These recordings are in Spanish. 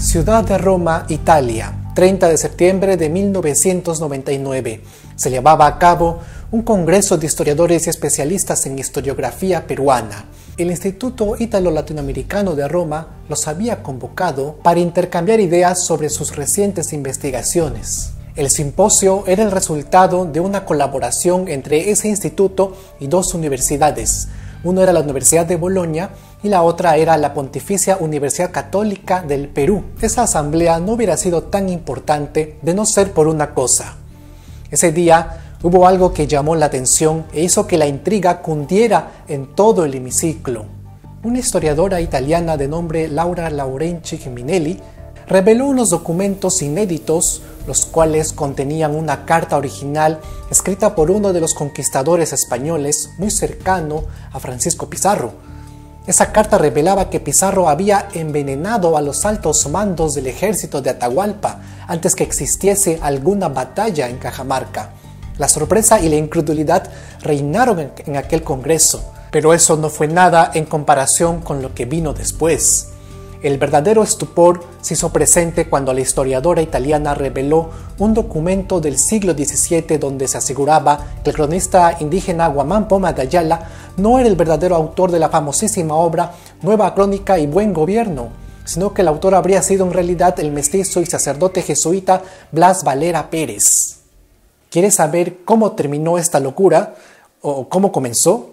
Ciudad de Roma, Italia, 30 de septiembre de 1999. Se llevaba a cabo un congreso de historiadores y especialistas en historiografía peruana. El Instituto Ítalo-Latinoamericano de Roma los había convocado para intercambiar ideas sobre sus recientes investigaciones. El simposio era el resultado de una colaboración entre ese instituto y dos universidades, uno era la Universidad de Bolonia y la otra era la Pontificia Universidad Católica del Perú. Esa asamblea no hubiera sido tan importante de no ser por una cosa. Ese día hubo algo que llamó la atención e hizo que la intriga cundiera en todo el hemiciclo. Una historiadora italiana de nombre Laura Laurenci Giminelli reveló unos documentos inéditos, los cuales contenían una carta original escrita por uno de los conquistadores españoles muy cercano a Francisco Pizarro. Esa carta revelaba que Pizarro había envenenado a los altos mandos del ejército de Atahualpa antes que existiese alguna batalla en Cajamarca. La sorpresa y la incredulidad reinaron en aquel Congreso, pero eso no fue nada en comparación con lo que vino después. El verdadero estupor se hizo presente cuando la historiadora italiana reveló un documento del siglo XVII donde se aseguraba que el cronista indígena Guamán Poma Ayala no era el verdadero autor de la famosísima obra Nueva Crónica y Buen Gobierno, sino que el autor habría sido en realidad el mestizo y sacerdote jesuita Blas Valera Pérez. ¿Quieres saber cómo terminó esta locura o cómo comenzó?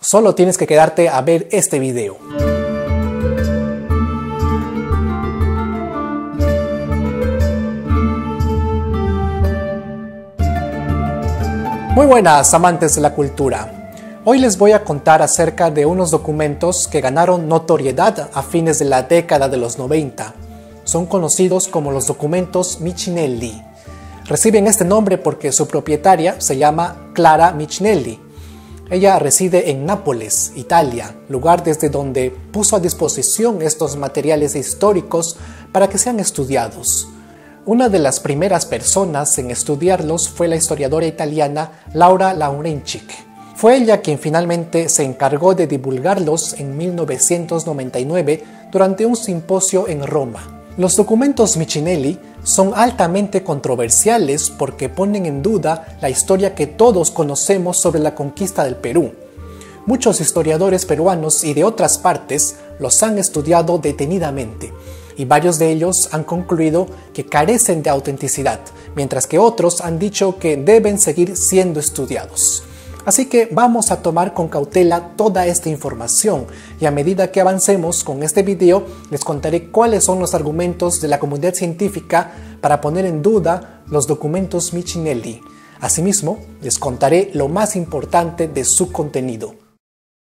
Solo tienes que quedarte a ver este video. Muy buenas amantes de la cultura. Hoy les voy a contar acerca de unos documentos que ganaron notoriedad a fines de la década de los 90. Son conocidos como los documentos Michinelli. Reciben este nombre porque su propietaria se llama Clara Michinelli. Ella reside en Nápoles, Italia, lugar desde donde puso a disposición estos materiales históricos para que sean estudiados. Una de las primeras personas en estudiarlos fue la historiadora italiana Laura Laurencic. Fue ella quien finalmente se encargó de divulgarlos en 1999 durante un simposio en Roma. Los documentos Michinelli son altamente controversiales porque ponen en duda la historia que todos conocemos sobre la conquista del Perú. Muchos historiadores peruanos y de otras partes los han estudiado detenidamente y varios de ellos han concluido que carecen de autenticidad, mientras que otros han dicho que deben seguir siendo estudiados. Así que vamos a tomar con cautela toda esta información y a medida que avancemos con este video les contaré cuáles son los argumentos de la comunidad científica para poner en duda los documentos Michinelli. Asimismo, les contaré lo más importante de su contenido.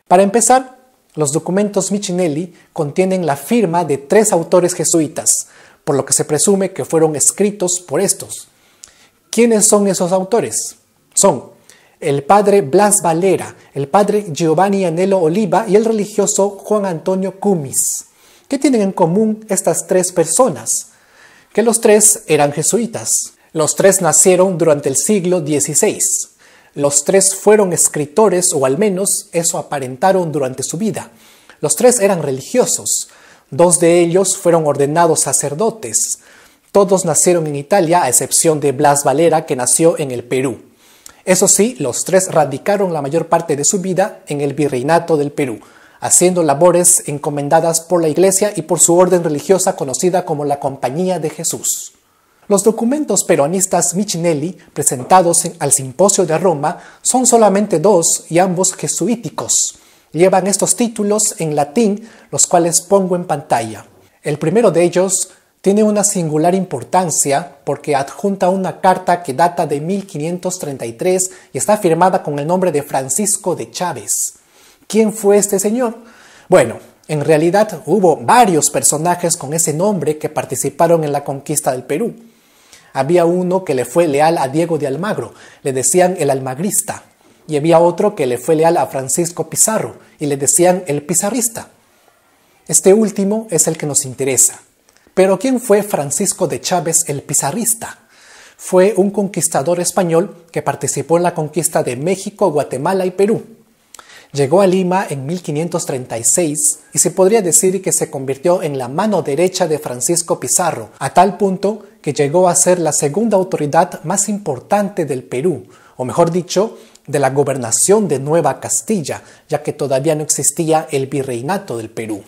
Para empezar, los documentos Michinelli contienen la firma de tres autores jesuitas, por lo que se presume que fueron escritos por estos. ¿Quiénes son esos autores? Son el padre Blas Valera, el padre Giovanni Anelo Oliva y el religioso Juan Antonio Cumis. ¿Qué tienen en común estas tres personas? Que los tres eran jesuitas. Los tres nacieron durante el siglo XVI. Los tres fueron escritores, o al menos eso aparentaron durante su vida. Los tres eran religiosos. Dos de ellos fueron ordenados sacerdotes. Todos nacieron en Italia, a excepción de Blas Valera, que nació en el Perú. Eso sí, los tres radicaron la mayor parte de su vida en el virreinato del Perú, haciendo labores encomendadas por la Iglesia y por su orden religiosa conocida como la Compañía de Jesús. Los documentos peronistas Michinelli presentados al Simposio de Roma son solamente dos y ambos jesuíticos. Llevan estos títulos en latín, los cuales pongo en pantalla. El primero de ellos tiene una singular importancia porque adjunta una carta que data de 1533 y está firmada con el nombre de Francisco de Chávez. ¿Quién fue este señor? Bueno, en realidad hubo varios personajes con ese nombre que participaron en la conquista del Perú. Había uno que le fue leal a Diego de Almagro, le decían el almagrista, y había otro que le fue leal a Francisco Pizarro, y le decían el pizarrista. Este último es el que nos interesa. Pero ¿quién fue Francisco de Chávez el pizarrista? Fue un conquistador español que participó en la conquista de México, Guatemala y Perú. Llegó a Lima en 1536 y se podría decir que se convirtió en la mano derecha de Francisco Pizarro, a tal punto que llegó a ser la segunda autoridad más importante del Perú, o mejor dicho, de la gobernación de Nueva Castilla, ya que todavía no existía el virreinato del Perú.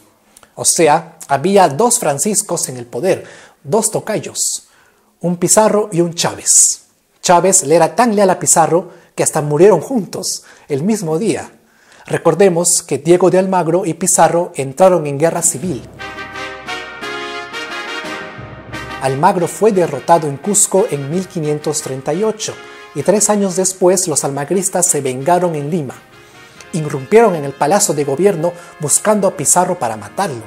O sea, había dos Franciscos en el poder, dos tocayos, un Pizarro y un Chávez. Chávez le era tan leal a Pizarro que hasta murieron juntos el mismo día. Recordemos que Diego de Almagro y Pizarro entraron en guerra civil Almagro fue derrotado en Cusco en 1538 y tres años después los almagristas se vengaron en Lima. Irrumpieron en el palacio de gobierno buscando a Pizarro para matarlo.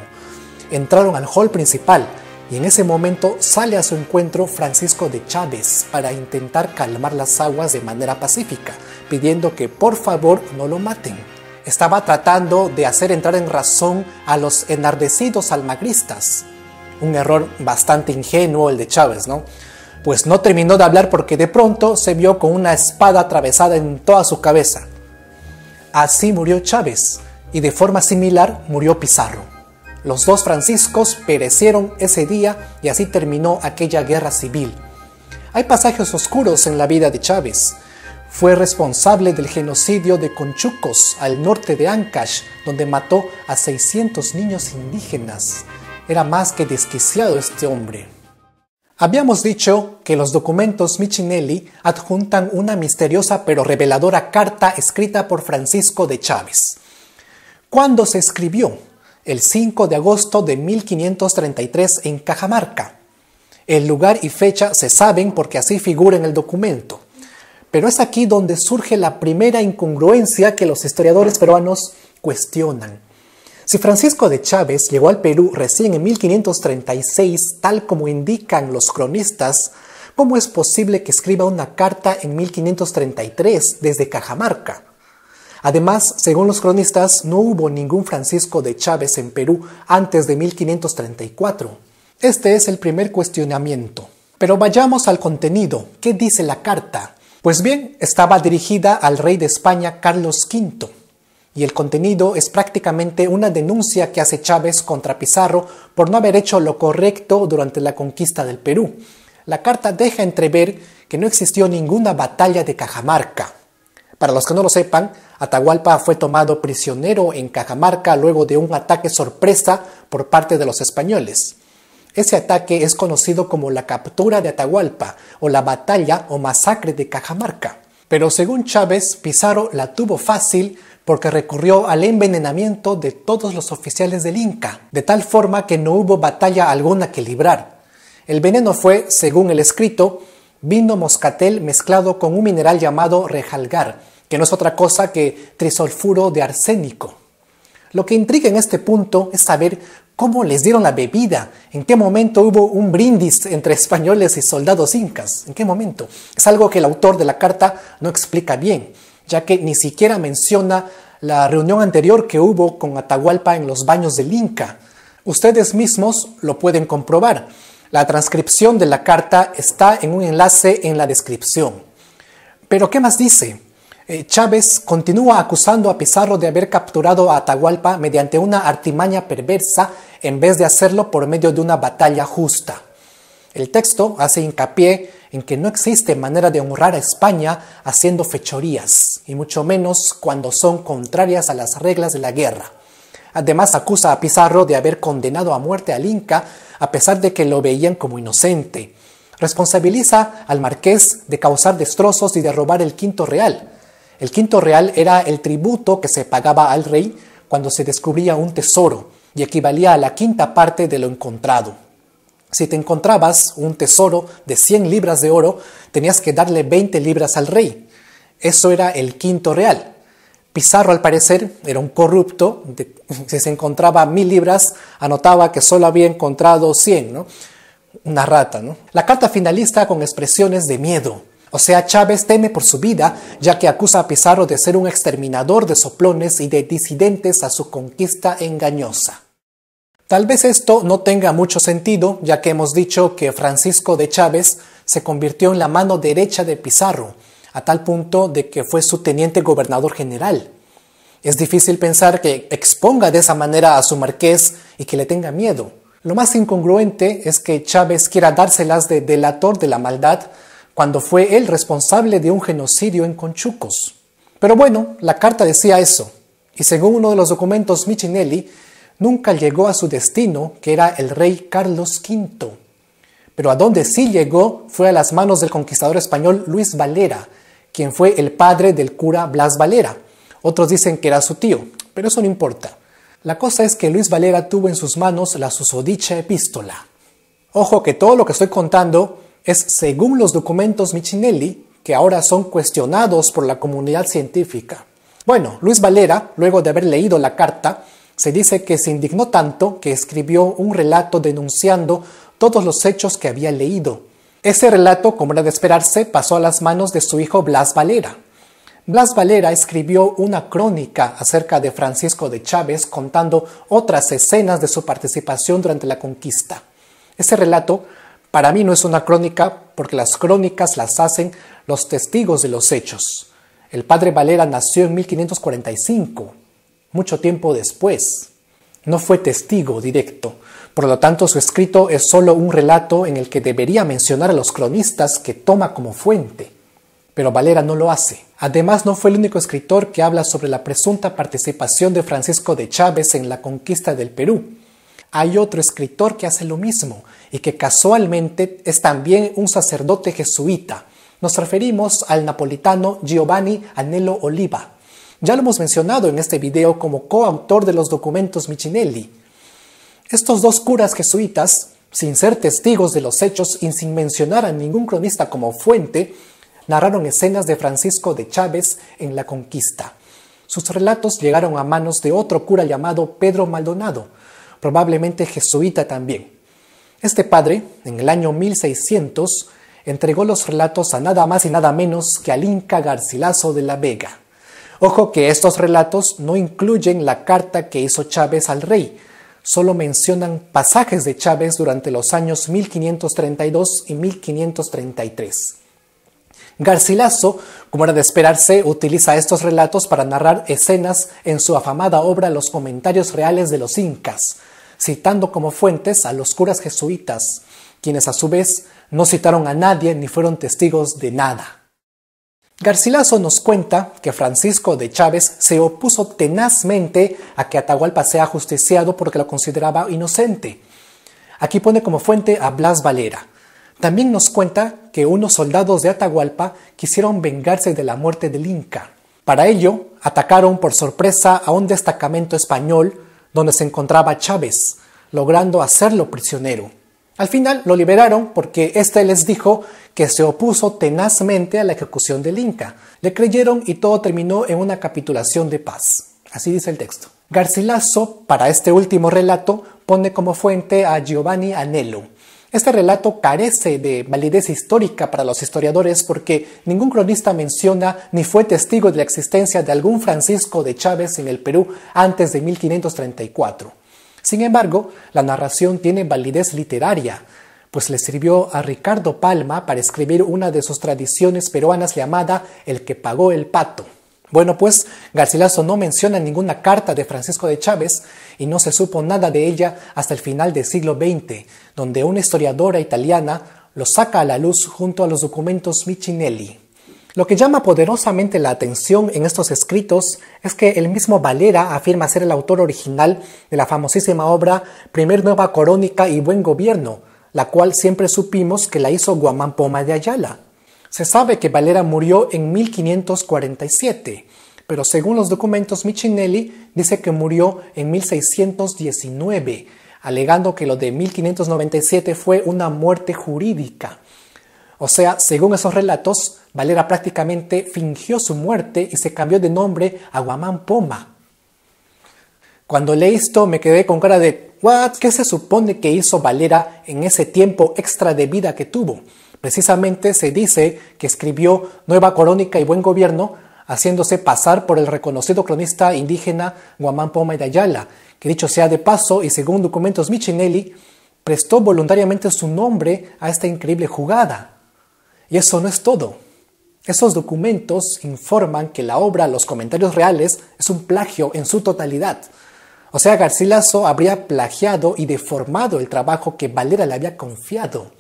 Entraron al hall principal y en ese momento sale a su encuentro Francisco de Chávez para intentar calmar las aguas de manera pacífica, pidiendo que por favor no lo maten. Estaba tratando de hacer entrar en razón a los enardecidos almagristas, un error bastante ingenuo el de Chávez, ¿no? Pues no terminó de hablar porque de pronto se vio con una espada atravesada en toda su cabeza. Así murió Chávez y de forma similar murió Pizarro. Los dos franciscos perecieron ese día y así terminó aquella guerra civil. Hay pasajes oscuros en la vida de Chávez. Fue responsable del genocidio de Conchucos al norte de Ancash, donde mató a 600 niños indígenas era más que desquiciado este hombre. Habíamos dicho que los documentos Michinelli adjuntan una misteriosa pero reveladora carta escrita por Francisco de Chávez. ¿Cuándo se escribió? El 5 de agosto de 1533 en Cajamarca. El lugar y fecha se saben porque así figura en el documento. Pero es aquí donde surge la primera incongruencia que los historiadores peruanos cuestionan. Si Francisco de Chávez llegó al Perú recién en 1536, tal como indican los cronistas, ¿cómo es posible que escriba una carta en 1533 desde Cajamarca? Además, según los cronistas, no hubo ningún Francisco de Chávez en Perú antes de 1534. Este es el primer cuestionamiento. Pero vayamos al contenido. ¿Qué dice la carta? Pues bien, estaba dirigida al rey de España Carlos V y el contenido es prácticamente una denuncia que hace Chávez contra Pizarro por no haber hecho lo correcto durante la conquista del Perú. La carta deja entrever que no existió ninguna batalla de Cajamarca. Para los que no lo sepan, Atahualpa fue tomado prisionero en Cajamarca luego de un ataque sorpresa por parte de los españoles. Ese ataque es conocido como la captura de Atahualpa o la batalla o masacre de Cajamarca. Pero según Chávez, Pizarro la tuvo fácil porque recurrió al envenenamiento de todos los oficiales del Inca, de tal forma que no hubo batalla alguna que librar. El veneno fue, según el escrito, vino moscatel mezclado con un mineral llamado rejalgar, que no es otra cosa que trisulfuro de arsénico. Lo que intriga en este punto es saber cómo les dieron la bebida, en qué momento hubo un brindis entre españoles y soldados incas, en qué momento. Es algo que el autor de la carta no explica bien, ya que ni siquiera menciona la reunión anterior que hubo con Atahualpa en los baños del Inca. Ustedes mismos lo pueden comprobar. La transcripción de la carta está en un enlace en la descripción. Pero ¿qué más dice? Eh, Chávez continúa acusando a Pizarro de haber capturado a Atahualpa mediante una artimaña perversa en vez de hacerlo por medio de una batalla justa. El texto hace hincapié en que no existe manera de honrar a España haciendo fechorías, y mucho menos cuando son contrarias a las reglas de la guerra. Además acusa a Pizarro de haber condenado a muerte al Inca a pesar de que lo veían como inocente. Responsabiliza al marqués de causar destrozos y de robar el quinto real, el quinto real era el tributo que se pagaba al rey cuando se descubría un tesoro y equivalía a la quinta parte de lo encontrado. Si te encontrabas un tesoro de 100 libras de oro, tenías que darle 20 libras al rey. Eso era el quinto real. Pizarro, al parecer, era un corrupto. si se encontraba mil libras, anotaba que solo había encontrado 100, Una rata, ¿no? La carta finalista con expresiones de miedo, o sea, Chávez teme por su vida, ya que acusa a Pizarro de ser un exterminador de soplones y de disidentes a su conquista engañosa. Tal vez esto no tenga mucho sentido, ya que hemos dicho que Francisco de Chávez se convirtió en la mano derecha de Pizarro, a tal punto de que fue su teniente gobernador general. Es difícil pensar que exponga de esa manera a su marqués y que le tenga miedo. Lo más incongruente es que Chávez quiera dárselas de delator de la maldad cuando fue él responsable de un genocidio en Conchucos. Pero bueno, la carta decía eso, y según uno de los documentos Michinelli, nunca llegó a su destino, que era el rey Carlos V. Pero a donde sí llegó fue a las manos del conquistador español Luis Valera, quien fue el padre del cura Blas Valera. Otros dicen que era su tío, pero eso no importa. La cosa es que Luis Valera tuvo en sus manos la susodicha epístola. Ojo que todo lo que estoy contando es según los documentos Michinelli, que ahora son cuestionados por la comunidad científica. Bueno, Luis Valera, luego de haber leído la carta, se dice que se indignó tanto que escribió un relato denunciando todos los hechos que había leído. Ese relato, como era de esperarse, pasó a las manos de su hijo Blas Valera. Blas Valera escribió una crónica acerca de Francisco de Chávez contando otras escenas de su participación durante la conquista. Ese relato para mí no es una crónica porque las crónicas las hacen los testigos de los hechos. El padre Valera nació en 1545, mucho tiempo después. No fue testigo directo, por lo tanto su escrito es solo un relato en el que debería mencionar a los cronistas que toma como fuente. Pero Valera no lo hace. Además, no fue el único escritor que habla sobre la presunta participación de Francisco de Chávez en la conquista del Perú. Hay otro escritor que hace lo mismo, y que casualmente es también un sacerdote jesuita. Nos referimos al napolitano Giovanni Anello Oliva. Ya lo hemos mencionado en este video como coautor de los documentos Michinelli. Estos dos curas jesuitas, sin ser testigos de los hechos y sin mencionar a ningún cronista como fuente, narraron escenas de Francisco de Chávez en la conquista. Sus relatos llegaron a manos de otro cura llamado Pedro Maldonado, probablemente jesuita también. Este padre, en el año 1600, entregó los relatos a nada más y nada menos que al Inca Garcilaso de la Vega. Ojo que estos relatos no incluyen la carta que hizo Chávez al rey, solo mencionan pasajes de Chávez durante los años 1532 y 1533. Garcilaso, como era de esperarse, utiliza estos relatos para narrar escenas en su afamada obra Los comentarios reales de los incas, citando como fuentes a los curas jesuitas, quienes a su vez no citaron a nadie ni fueron testigos de nada. Garcilaso nos cuenta que Francisco de Chávez se opuso tenazmente a que Atahualpa sea justiciado porque lo consideraba inocente. Aquí pone como fuente a Blas Valera. También nos cuenta que unos soldados de Atahualpa quisieron vengarse de la muerte del Inca. Para ello, atacaron por sorpresa a un destacamento español donde se encontraba Chávez, logrando hacerlo prisionero. Al final lo liberaron porque éste les dijo que se opuso tenazmente a la ejecución del Inca. Le creyeron y todo terminó en una capitulación de paz. Así dice el texto. Garcilaso, para este último relato, pone como fuente a Giovanni Anello, este relato carece de validez histórica para los historiadores porque ningún cronista menciona ni fue testigo de la existencia de algún Francisco de Chávez en el Perú antes de 1534. Sin embargo, la narración tiene validez literaria, pues le sirvió a Ricardo Palma para escribir una de sus tradiciones peruanas llamada El que pagó el pato. Bueno, pues Garcilaso no menciona ninguna carta de Francisco de Chávez y no se supo nada de ella hasta el final del siglo XX, donde una historiadora italiana lo saca a la luz junto a los documentos Michinelli. Lo que llama poderosamente la atención en estos escritos es que el mismo Valera afirma ser el autor original de la famosísima obra Primer Nueva Corónica y Buen Gobierno, la cual siempre supimos que la hizo Guamán Poma de Ayala. Se sabe que Valera murió en 1547, pero según los documentos Michinelli dice que murió en 1619, alegando que lo de 1597 fue una muerte jurídica. O sea, según esos relatos, Valera prácticamente fingió su muerte y se cambió de nombre a Guamán Poma. Cuando leí esto me quedé con cara de ¿What? ¿Qué se supone que hizo Valera en ese tiempo extra de vida que tuvo? Precisamente se dice que escribió Nueva Corónica y Buen Gobierno, haciéndose pasar por el reconocido cronista indígena Guamán Poma de Ayala, que dicho sea de paso y según documentos Michinelli, prestó voluntariamente su nombre a esta increíble jugada. Y eso no es todo. Esos documentos informan que la obra Los comentarios reales es un plagio en su totalidad. O sea, Garcilaso habría plagiado y deformado el trabajo que Valera le había confiado.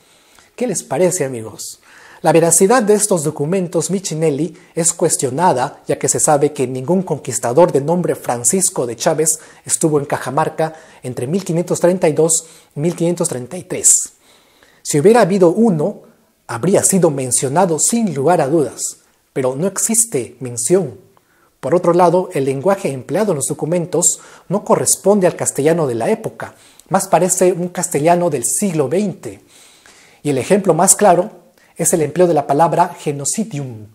¿Qué les parece, amigos? La veracidad de estos documentos Michinelli es cuestionada, ya que se sabe que ningún conquistador de nombre Francisco de Chávez estuvo en Cajamarca entre 1532 y 1533. Si hubiera habido uno, habría sido mencionado sin lugar a dudas, pero no existe mención. Por otro lado, el lenguaje empleado en los documentos no corresponde al castellano de la época, más parece un castellano del siglo XX y el ejemplo más claro es el empleo de la palabra genocidium.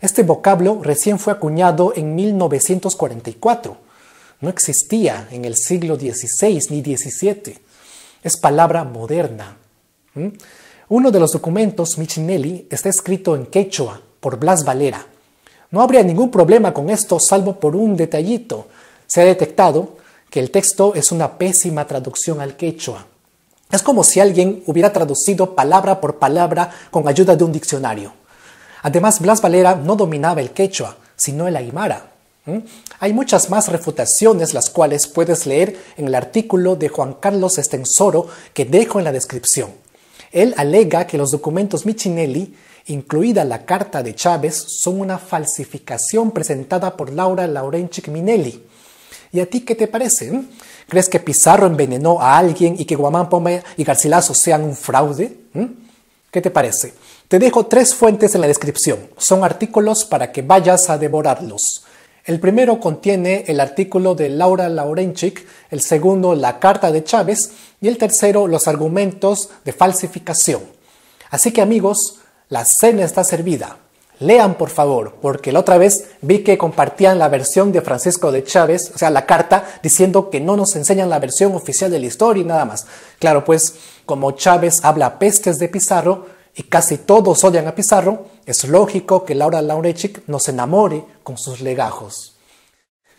Este vocablo recién fue acuñado en 1944. No existía en el siglo XVI ni XVII. Es palabra moderna. ¿Mm? Uno de los documentos, Michinelli, está escrito en quechua por Blas Valera. No habría ningún problema con esto salvo por un detallito. Se ha detectado que el texto es una pésima traducción al quechua. Es como si alguien hubiera traducido palabra por palabra con ayuda de un diccionario. Además, Blas Valera no dominaba el quechua, sino el aymara. ¿Mm? Hay muchas más refutaciones, las cuales puedes leer en el artículo de Juan Carlos Estensoro que dejo en la descripción. Él alega que los documentos Michinelli, incluida la carta de Chávez, son una falsificación presentada por Laura Laurenchik Minelli, ¿Y a ti qué te parece? ¿Crees que Pizarro envenenó a alguien y que Guamán Pome y Garcilaso sean un fraude? ¿Mm? ¿Qué te parece? Te dejo tres fuentes en la descripción. Son artículos para que vayas a devorarlos. El primero contiene el artículo de Laura Laurenchik, el segundo la carta de Chávez y el tercero los argumentos de falsificación. Así que amigos, la cena está servida. Lean, por favor, porque la otra vez vi que compartían la versión de Francisco de Chávez, o sea, la carta, diciendo que no nos enseñan la versión oficial de la historia y nada más. Claro, pues, como Chávez habla pestes de Pizarro y casi todos odian a Pizarro, es lógico que Laura Laurechik nos enamore con sus legajos.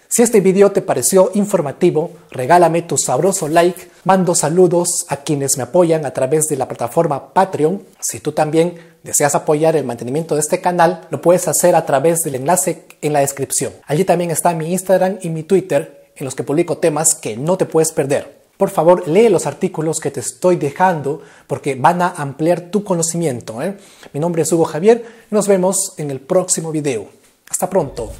Si este video te pareció informativo, regálame tu sabroso like, mando saludos a quienes me apoyan a través de la plataforma Patreon. Si tú también deseas apoyar el mantenimiento de este canal, lo puedes hacer a través del enlace en la descripción. Allí también está mi Instagram y mi Twitter, en los que publico temas que no te puedes perder. Por favor, lee los artículos que te estoy dejando porque van a ampliar tu conocimiento. ¿eh? Mi nombre es Hugo Javier nos vemos en el próximo video. Hasta pronto.